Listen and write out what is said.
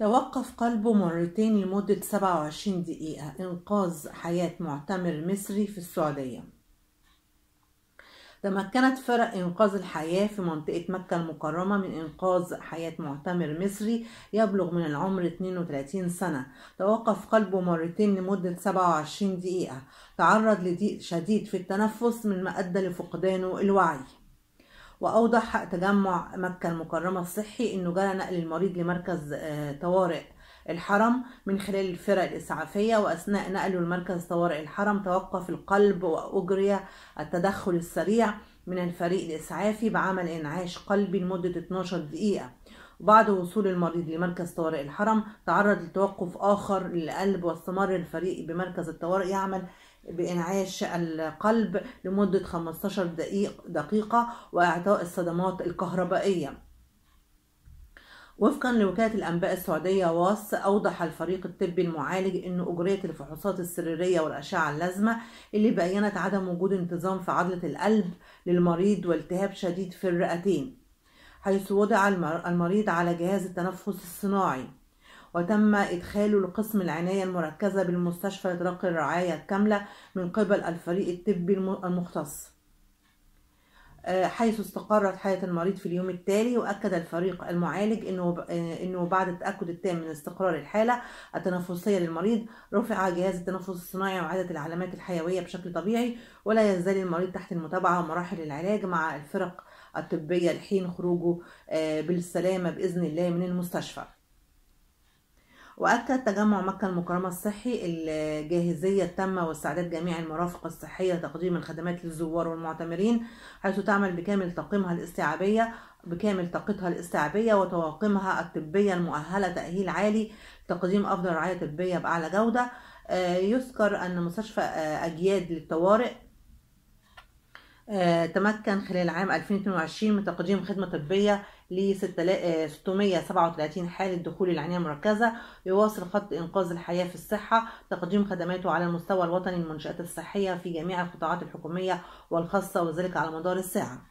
توقف قلبه مرتين لمدة 27 دقيقة إنقاذ حياة معتمر مصري في السعودية تمكنت فرق إنقاذ الحياة في منطقة مكة المكرمة من إنقاذ حياة معتمر مصري يبلغ من العمر 32 سنة توقف قلبه مرتين لمدة 27 دقيقة تعرض لضيق شديد في التنفس مما أدى لفقدانه الوعي وأوضح تجمع مكة المكرمة الصحي أنه جرى نقل المريض لمركز آه، طوارئ الحرم من خلال الفرق الإسعافية وأثناء نقله لمركز طوارئ الحرم توقف القلب وأجري التدخل السريع من الفريق الإسعافي بعمل إنعاش قلبي لمدة 12 دقيقة وبعد وصول المريض لمركز طوارئ الحرم تعرض لتوقف آخر للقلب واستمر الفريق بمركز الطوارئ يعمل بإنعاش القلب لمدة 15 دقيق دقيقة وإعطاء الصدمات الكهربائية وفقا لوكالة الأنباء السعودية واس أوضح الفريق الطبي المعالج أن أجريت الفحوصات السريرية والأشعة اللازمة اللي بينت عدم وجود انتظام في عضلة القلب للمريض والتهاب شديد في الرئتين حيث وضع المريض على جهاز التنفس الصناعي وتم إدخاله لقسم العناية المركزة بالمستشفى لتلقي الرعاية الكاملة من قبل الفريق الطبي المختص آه، حيث استقرت حالة المريض في اليوم التالي وأكد الفريق المعالج أنه, آه، إنه بعد التأكد التام من استقرار الحالة التنفسية للمريض رفع جهاز التنفس الصناعي وعادت العلامات الحيوية بشكل طبيعي ولا يزال المريض تحت المتابعة ومراحل العلاج مع الفرق الطبية لحين خروجه آه، بالسلامة بإذن الله من المستشفى وأكد تجمع مكة المكرمة الصحي الجاهزية التامة واستعداد جميع المرافق الصحية لتقديم الخدمات للزوار والمعتمرين حيث تعمل بكامل طاقمها الاستيعابية بكامل طاقتها الاستيعابية وطواقمها الطبية المؤهلة تأهيل عالي لتقديم أفضل رعاية طبية بأعلى جودة آه، يذكر أن مستشفى آه، أجياد للطوارئ آه، تمكن خلال عام 2022 من تقديم خدمة طبية ل 637 آه، حالة دخول العناية المركزة يواصل خط إنقاذ الحياة في الصحة تقديم خدماته على المستوى الوطني للمنشآت الصحية في جميع القطاعات الحكومية والخاصة وذلك على مدار الساعة